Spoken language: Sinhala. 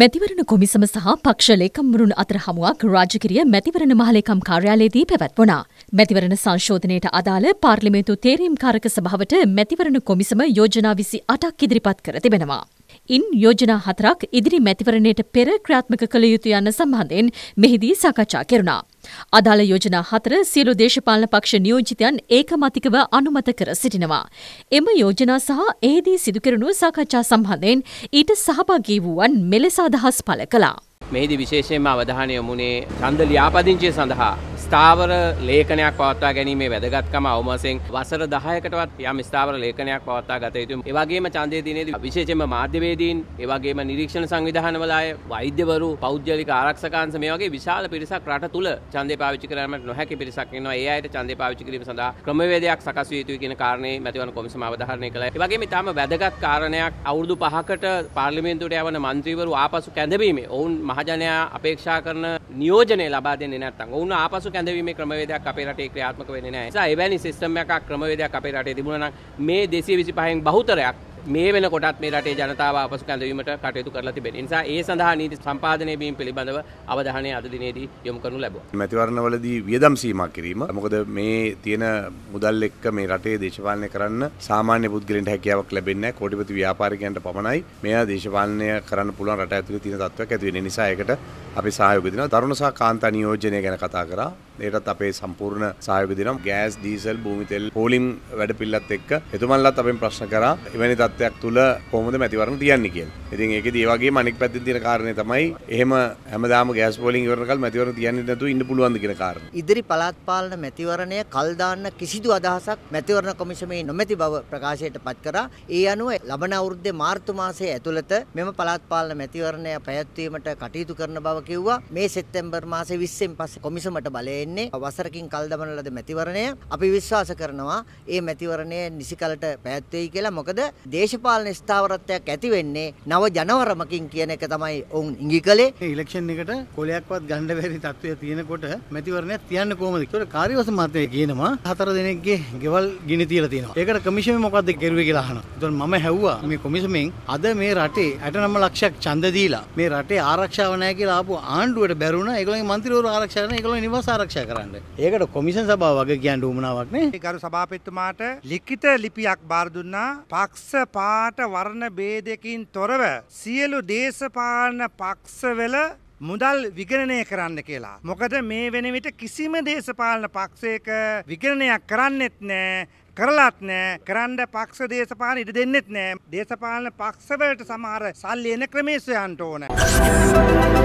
මැතිවරණ කොමිසම සහ පක්ෂ ලේකම්වරුන් අතර හමුවක් රාජකිරිය මැතිවරණ මහලේකම් කාර්යාලයේදී පැවැත්වුණා. මැතිවරණ සංශෝධනයට අදාළ පාර්ලිමේන්තු තේරීම්කාරක සභාවට මැතිවරණ කොමිසම යෝජනා විසි අටක් ඉදිරිපත් කර තිබෙනවා. ඉන් යෝජනා හතරක් ඉදිරි මැතිවරණයට පෙර ක්‍රියාත්මක කළ යුතු යන්න සම්බන්ධයෙන් මෙහිදී සාකච්ඡා කෙරුණා. අදාළ යෝජනා හතර සියලු දේශපාලන පක්ෂ නියෝජිතයන් ඒකමතිකව අනුමත කර සිටිනවා. එම යෝජනා සහ එහිදී සිදුකරනු සාකච්ඡා සම්බන්ධයෙන් ඊට සහභාගී වූවන් මෙලෙස අදහස් පළ කළා. මෙහිදී විශේෂයෙන්ම අවධානය යොමුනේ ඡන්ද ලියාපදිංචිය සඳහා ස්ථාවර ලේඛනයක් පවත්වා ගැනීමේ වැදගත්කම අවමසෙන් වසර 10කටවත් යම් ස්ථාවර ලේඛනයක් පවත්වා ගත යුතුයි. ඒ වගේම ඡන්දයේ දිනේදී විශේෂයෙන්ම මාධ්‍යවේදීන්, ඒ වගේම නිරීක්ෂණ සංවිධානවල අය, වෛද්‍යවරු, පෞද්ගලික ආරක්ෂකංශ මේ වගේ විශාල පිරිසක් රට තුල ඡන්දය පාවිච්චි කරන්නට නොහැකි පිරිසක් ඉන්නවා. ඒ අයට ඡන්දය පාවිච්චි කිරීම සඳහා ක්‍රමවේදයක් සකස් විය යුතුයි කියන කාරණේ මැතිවරණ කොමිසම අවධාරණය කළා. ඒ වගේම ඊටම වැදගත් කාරණයක් අවුරුදු 5කට පාර්ලිමේන්තුවට යවන මන්ත්‍රීවරු ආපසු කැඳවීමේ ඔවුන් මහජනයා අපේක්ෂා කරන නියෝජනය ලබා දෙන්නේ නැත්නම් ඔවුන් ආපසු කැඳවීමේ ක්‍රමවේදයක් අපේ රටේ ක්‍රියාත්මක වෙන්නේ නැහැ. ඒ නිසා එවැනි සිස්ටම් එකක් ක්‍රමවේදයක් අපේ රටේ තිබුණා නම් මේ 225න් බහුතරයක් මේ වෙනකොටත් මේ රටේ ජනතාව අපසු කැඳවීමට කටයුතු කරලා තිබෙන නිසා ඒ සඳහා නීති සම්පාදනය වීම පිළිබඳව අවධානය අද දිනේදී යොමු කරනු ලැබුවා. මැතිවරණවලදී වියදම් සීමා කිරීම. මොකද මේ තියෙන මුදල් එක්ක මේ රටේ දේශපාලනය කරන්න සාමාන්‍ය පුද්ගලයන්ට හැකියාවක් ලැබෙන්නේ නැහැ. කෝටිපති ව්‍යාපාරිකයන්ට පමණයි මෙයා දේශපාලනය කරන්න පුළුවන් රට ඇතුලේ තියෙන තත්ත්වයක් ඇති වෙන නිසා ඒකට අපි සහයෝගය දෙනවා. තරුණ සහ කාන්තා නියෝජනය ගැන කතා කරා. ඒටත් අපේ සම්පූර්ණ සයපදිනම් ගෑස් දීසල් භූමිතෙල් පෝලිම් වැඩ පිල්ලත් එක් එතුමල්ලත් අපෙන් ප්‍රශ්න කර එවැනි තත්ත්වයක් තුළ කොහොමද මැතිවරණ තියන්නේ කියල් ඉතින් ඒක දේවගේ මනික් පැති තින කාරණය තමයි එහෙම හැමදාම ගෑස් පෝලිින් වරකල් මැතිවර තියන්න නැතු ඉන්න පුළුවන් කියෙන කාරණ ඉදිරි පලාත්පාලන මැතිවරණය කල්දාන්න කිසිදු අදහසක් මැතිවරණ කොමිෂමේ නොමැති බව ප්‍රකාශයට පත් කර ඒ අනුව ලබන අවුරුද්දේ මාර්තු මාසයේ ඇතුළත මෙම පළාත්පාලන මැතිවරණය පැවැත්වීමට කටයුතු කරන බව කිව්වා මේ සෙප්තැම්බර් මාසේ 20 න් පස්සේ කොමිසමට බලය වෙන්නේ වසරකින් කල් දමන ලද මැතිවරණය අපි විශ්වාස කරනවා ඒ මැතිවරණය නිසිකලට පැවැත්වෙයි කියලා මොකද දේශපාලන ස්ථාවරත්වයක් ඇති වෙන්නේ නව ජනවරමකින් කියන එක තමයි ඔවුන් ඉඟි කළේ ඉලෙක්ෂන් එකට කොලයක්වත් ගණ්ඩ බැරි තත්ත්වය තියෙනකොට මැතිවරණයක් තියන්න කොහොමද කියලා කාර්යවස මතය කියනවා හතර දෙනෙක්ගේ ගෙවල් ගිනි තියලා තියෙනවා. ඒකට කමිෂන් මොකක්ද කරුවේ කියලා අහනවා. එතකොට මම හැව්වා මේ කොමිෂමෙන් අද මේ රටේ 89 ලක්ෂයක් ඡන්ද දීලා මේ රටේ ආරක්ෂාව නැහැ කියලා ආපු ආණ්ඩුවට බැරුණා. ඒගොල්ලන්ගේ മന്ത്രിවරු ආරක්ෂා කරන ඒගොල්ලන්ගේ නිවාස ආරක්ෂා ආරක්ෂා කරන්න. ඒකට කොමිෂන් සභාව වගේ කියන්න උවමනාවක් නේ. ගරු සභාපතිතුමාට ලිඛිත ලිපියක් බාර දුන්නා පක්ෂ පාට වර්ණ ભેදකින් තොරව සියලු දේශපාලන පක්ෂවල මුදල් විගණනය කරන්න කියලා. මොකද මේ වෙන විට කිසිම දේශපාලන පක්ෂයක විගණනයක් කරන්නෙත් නෑ. කරලත් නෑ කරන්න පක්ෂ දේශපාලන ඉඩ දෙන්නෙත් නෑ. දේශපාලන පක්ෂවලට සමහර සල්ලි එන ක්‍රමේ සොයන්න ඕන.